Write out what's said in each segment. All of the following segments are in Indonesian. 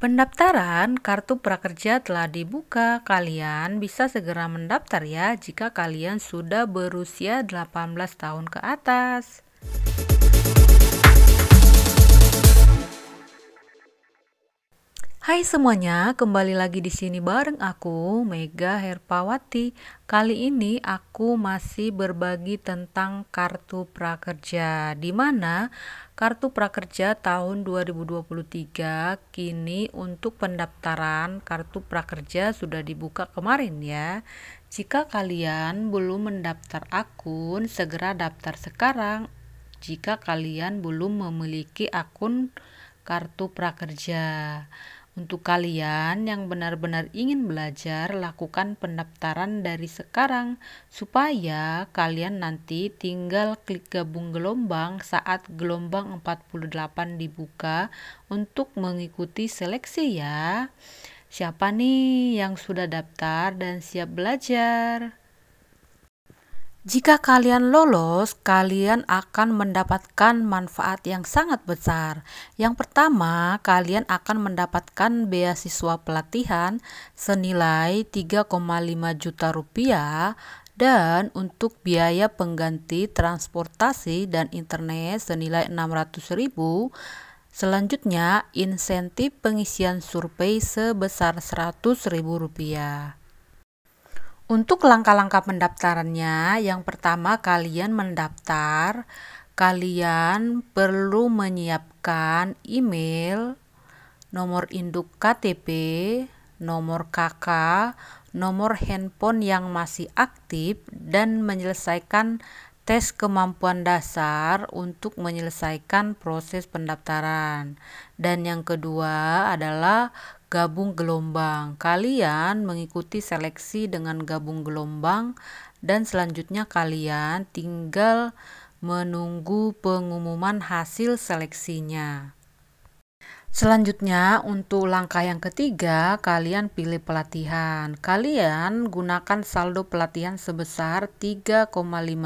Pendaftaran kartu prakerja telah dibuka. Kalian bisa segera mendaftar ya jika kalian sudah berusia 18 tahun ke atas. Hai semuanya, kembali lagi di sini bareng aku Mega Herpawati. Kali ini aku masih berbagi tentang kartu prakerja. Di mana kartu prakerja tahun 2023 kini untuk pendaftaran kartu prakerja sudah dibuka kemarin ya. Jika kalian belum mendaftar akun, segera daftar sekarang. Jika kalian belum memiliki akun kartu prakerja. Untuk kalian yang benar-benar ingin belajar, lakukan pendaftaran dari sekarang supaya kalian nanti tinggal klik gabung gelombang saat gelombang 48 dibuka untuk mengikuti seleksi ya. Siapa nih yang sudah daftar dan siap belajar? Jika kalian lolos, kalian akan mendapatkan manfaat yang sangat besar. Yang pertama, kalian akan mendapatkan beasiswa pelatihan senilai 3,5 juta rupiah dan untuk biaya pengganti transportasi dan internet senilai 600 ribu Selanjutnya, insentif pengisian survei sebesar 100 ribu rupiah. Untuk langkah-langkah pendaftarannya, yang pertama kalian mendaftar, kalian perlu menyiapkan email, nomor induk KTP, nomor KK, nomor handphone yang masih aktif, dan menyelesaikan tes kemampuan dasar untuk menyelesaikan proses pendaftaran. Dan yang kedua adalah gabung gelombang. Kalian mengikuti seleksi dengan gabung gelombang dan selanjutnya kalian tinggal menunggu pengumuman hasil seleksinya. Selanjutnya, untuk langkah yang ketiga, kalian pilih pelatihan. Kalian gunakan saldo pelatihan sebesar 3,5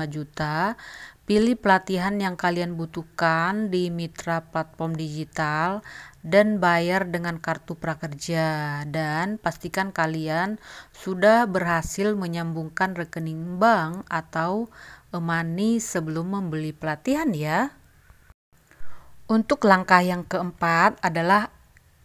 juta. Pilih pelatihan yang kalian butuhkan di mitra platform digital dan bayar dengan kartu prakerja dan pastikan kalian sudah berhasil menyambungkan rekening bank atau e-money sebelum membeli pelatihan ya. Untuk langkah yang keempat adalah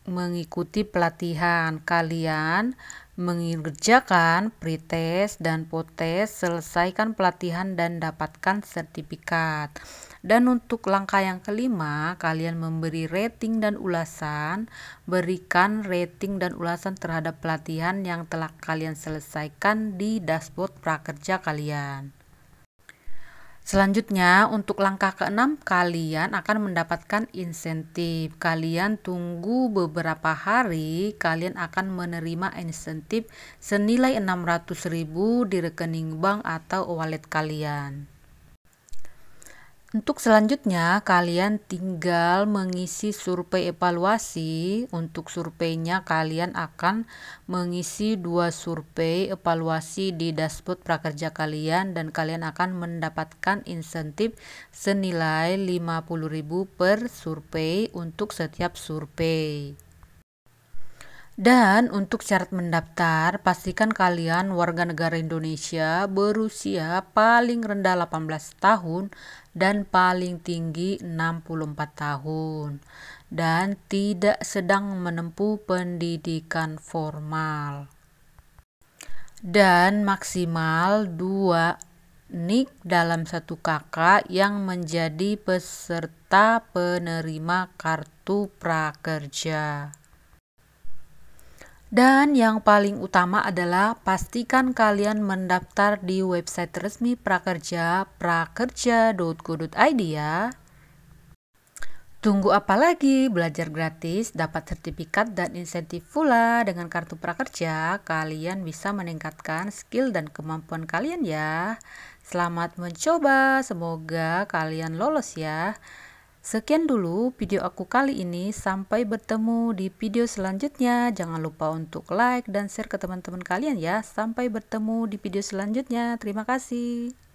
mengikuti pelatihan. Kalian mengerjakan pretest dan potest, selesaikan pelatihan dan dapatkan sertifikat. Dan untuk langkah yang kelima, kalian memberi rating dan ulasan. Berikan rating dan ulasan terhadap pelatihan yang telah kalian selesaikan di dashboard prakerja kalian. Selanjutnya, untuk langkah keenam, kalian akan mendapatkan insentif. Kalian tunggu beberapa hari, kalian akan menerima insentif senilai 600.000 di rekening bank atau wallet kalian. Untuk selanjutnya, kalian tinggal mengisi survei evaluasi. Untuk surveinya, kalian akan mengisi dua survei evaluasi di dashboard prakerja kalian dan kalian akan mendapatkan insentif senilai 50.000 per survei untuk setiap survei. Dan untuk syarat mendaftar, pastikan kalian warga negara Indonesia berusia paling rendah 18 tahun dan paling tinggi 64 tahun dan tidak sedang menempuh pendidikan formal. Dan maksimal 2 nik dalam satu kakak yang menjadi peserta penerima kartu prakerja. Dan yang paling utama adalah pastikan kalian mendaftar di website resmi Prakerja prakerja.go.id ya. Tunggu apa lagi? Belajar gratis, dapat sertifikat dan insentif pula dengan kartu prakerja. Kalian bisa meningkatkan skill dan kemampuan kalian ya. Selamat mencoba, semoga kalian lolos ya. Sekian dulu video aku kali ini, sampai bertemu di video selanjutnya. Jangan lupa untuk like dan share ke teman-teman kalian ya. Sampai bertemu di video selanjutnya. Terima kasih.